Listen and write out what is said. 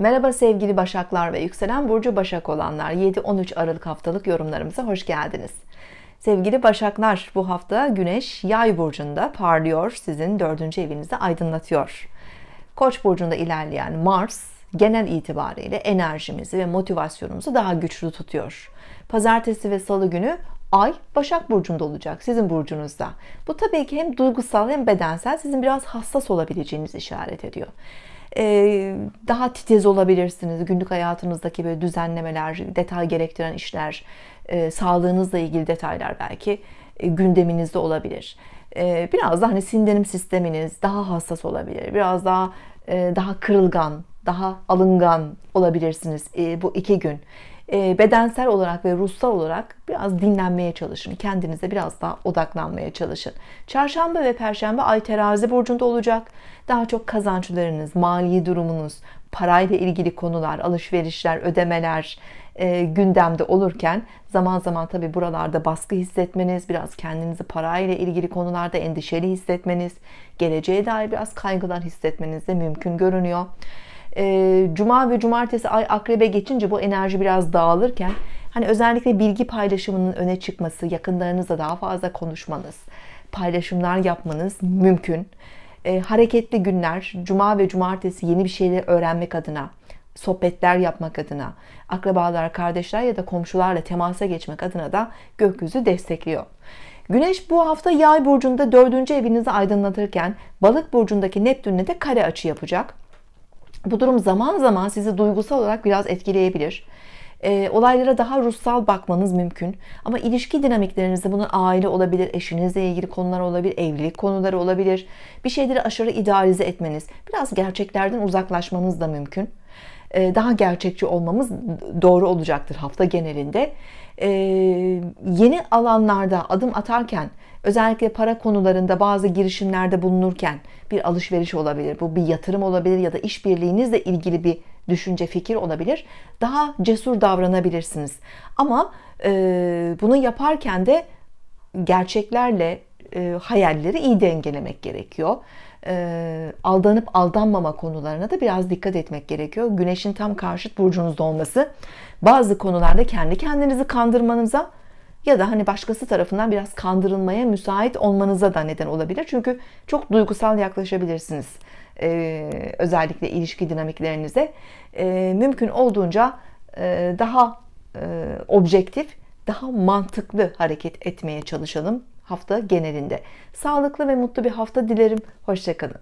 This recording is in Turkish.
Merhaba sevgili Başaklar ve yükselen burcu Başak olanlar. 7-13 Aralık haftalık yorumlarımıza hoş geldiniz. Sevgili Başaklar, bu hafta Güneş Yay burcunda parlıyor, sizin dördüncü evinizi aydınlatıyor. Koç burcunda ilerleyen Mars genel itibariyle enerjimizi ve motivasyonumuzu daha güçlü tutuyor. Pazartesi ve salı günü Ay Başak Burcu'nda olacak sizin burcunuzda. Bu tabii ki hem duygusal hem bedensel sizin biraz hassas olabileceğiniz işaret ediyor. Ee, daha titiz olabilirsiniz. Günlük hayatınızdaki böyle düzenlemeler, detay gerektiren işler, e, sağlığınızla ilgili detaylar belki e, gündeminizde olabilir. Ee, biraz daha hani sindirim sisteminiz daha hassas olabilir. Biraz daha e, daha kırılgan, daha alıngan olabilirsiniz bu iki gün. E, bedensel olarak ve ruhsal olarak biraz dinlenmeye çalışın. Kendinize biraz daha odaklanmaya çalışın. Çarşamba ve perşembe ay terazi burcunda olacak. Daha çok kazançlarınız, mali durumunuz, parayla ilgili konular, alışverişler, ödemeler e, gündemde olurken zaman zaman tabi buralarda baskı hissetmeniz, biraz kendinizi parayla ilgili konularda endişeli hissetmeniz, geleceğe dair biraz kaygılar hissetmeniz de mümkün görünüyor. Ee, cuma ve cumartesi ay akrebe geçince bu enerji biraz dağılırken hani özellikle bilgi paylaşımının öne çıkması, yakınlarınızla daha fazla konuşmanız, paylaşımlar yapmanız mümkün. E, hareketli günler, cuma ve cumartesi yeni bir şeyler öğrenmek adına, sohbetler yapmak adına, akrabalar, kardeşler ya da komşularla temasa geçmek adına da gökyüzü destekliyor. Güneş bu hafta yay burcunda dördüncü evinizi aydınlatırken balık burcundaki Neptün'le de kare açı yapacak. Bu durum zaman zaman sizi duygusal olarak biraz etkileyebilir. E, olaylara daha ruhsal bakmanız mümkün. Ama ilişki dinamiklerinizde bunun aile olabilir, eşinizle ilgili konular olabilir, evlilik konuları olabilir. Bir şeyleri aşırı idealize etmeniz, biraz gerçeklerden uzaklaşmanız da mümkün. E, daha gerçekçi olmamız doğru olacaktır hafta genelinde. E, yeni alanlarda adım atarken özellikle para konularında bazı girişimlerde bulunurken bir alışveriş olabilir, bu bir yatırım olabilir ya da işbirliğinizle ilgili bir düşünce, fikir olabilir. Daha cesur davranabilirsiniz. Ama e, bunu yaparken de gerçeklerle, e, hayalleri iyi dengelemek gerekiyor. E, aldanıp aldanmama konularına da biraz dikkat etmek gerekiyor. Güneşin tam karşıt burcunuzda olması bazı konularda kendi kendinizi kandırmanıza ya da hani başkası tarafından biraz kandırılmaya müsait olmanıza da neden olabilir. Çünkü çok duygusal yaklaşabilirsiniz. Ee, özellikle ilişki dinamiklerinize ee, mümkün olduğunca e, daha e, objektif, daha mantıklı hareket etmeye çalışalım hafta genelinde. Sağlıklı ve mutlu bir hafta dilerim. Hoşçakalın.